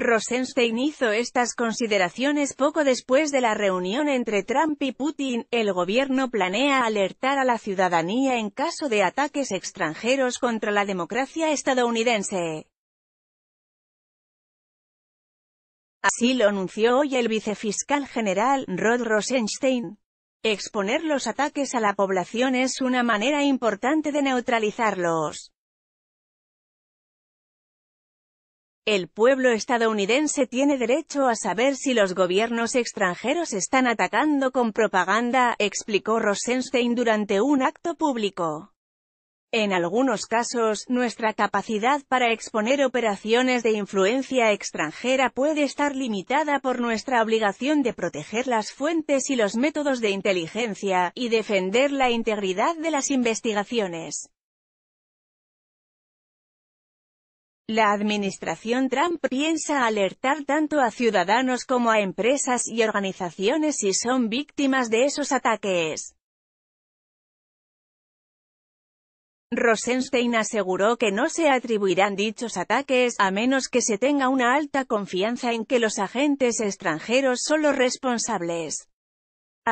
Rosenstein hizo estas consideraciones poco después de la reunión entre Trump y Putin. El gobierno planea alertar a la ciudadanía en caso de ataques extranjeros contra la democracia estadounidense. Así lo anunció hoy el vicefiscal general, Rod Rosenstein. Exponer los ataques a la población es una manera importante de neutralizarlos. El pueblo estadounidense tiene derecho a saber si los gobiernos extranjeros están atacando con propaganda, explicó Rosenstein durante un acto público. En algunos casos, nuestra capacidad para exponer operaciones de influencia extranjera puede estar limitada por nuestra obligación de proteger las fuentes y los métodos de inteligencia, y defender la integridad de las investigaciones. La administración Trump piensa alertar tanto a ciudadanos como a empresas y organizaciones si son víctimas de esos ataques. Rosenstein aseguró que no se atribuirán dichos ataques, a menos que se tenga una alta confianza en que los agentes extranjeros son los responsables.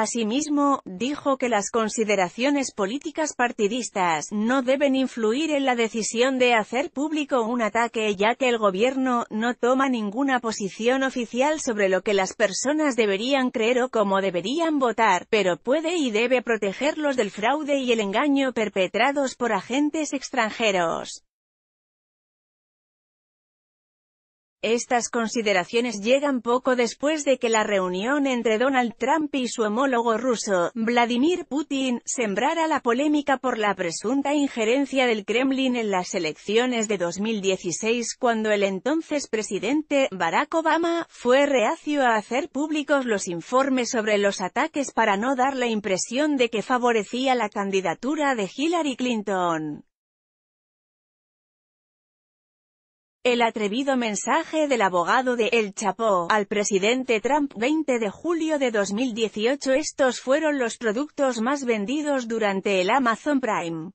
Asimismo, dijo que las consideraciones políticas partidistas no deben influir en la decisión de hacer público un ataque ya que el gobierno no toma ninguna posición oficial sobre lo que las personas deberían creer o cómo deberían votar, pero puede y debe protegerlos del fraude y el engaño perpetrados por agentes extranjeros. Estas consideraciones llegan poco después de que la reunión entre Donald Trump y su homólogo ruso, Vladimir Putin, sembrara la polémica por la presunta injerencia del Kremlin en las elecciones de 2016 cuando el entonces presidente, Barack Obama, fue reacio a hacer públicos los informes sobre los ataques para no dar la impresión de que favorecía la candidatura de Hillary Clinton. El atrevido mensaje del abogado de El Chapo al presidente Trump 20 de julio de 2018 Estos fueron los productos más vendidos durante el Amazon Prime.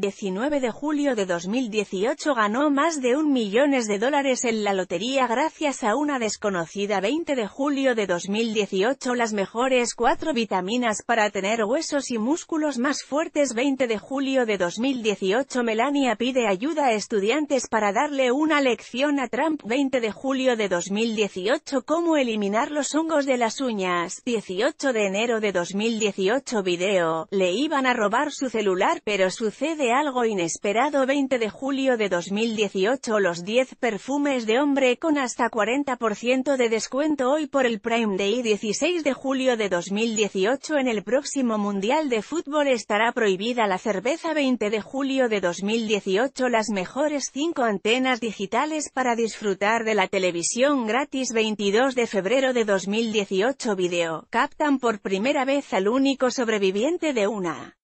19 de julio de 2018 ganó más de un millones de dólares en la lotería gracias a una desconocida 20 de julio de 2018 las mejores cuatro vitaminas para tener huesos y músculos más fuertes 20 de julio de 2018 Melania pide ayuda a estudiantes para darle una lección a Trump 20 de julio de 2018 cómo eliminar los hongos de las uñas 18 de enero de 2018 video, le iban a robar su celular pero sucede algo inesperado 20 de julio de 2018 los 10 perfumes de hombre con hasta 40% de descuento hoy por el Prime Day 16 de julio de 2018 en el próximo Mundial de Fútbol estará prohibida la cerveza 20 de julio de 2018 las mejores 5 antenas digitales para disfrutar de la televisión gratis 22 de febrero de 2018 Vídeo captan por primera vez al único sobreviviente de una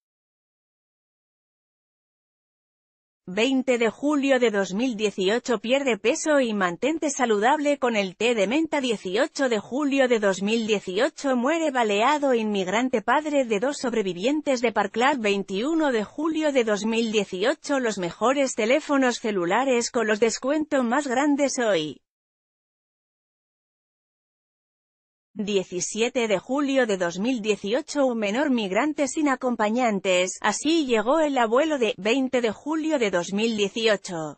20 de julio de 2018 Pierde peso y mantente saludable con el té de menta 18 de julio de 2018 Muere baleado inmigrante padre de dos sobrevivientes de Parkland 21 de julio de 2018 Los mejores teléfonos celulares con los descuentos más grandes hoy 17 de julio de 2018 un menor migrante sin acompañantes, así llegó el abuelo de, 20 de julio de 2018.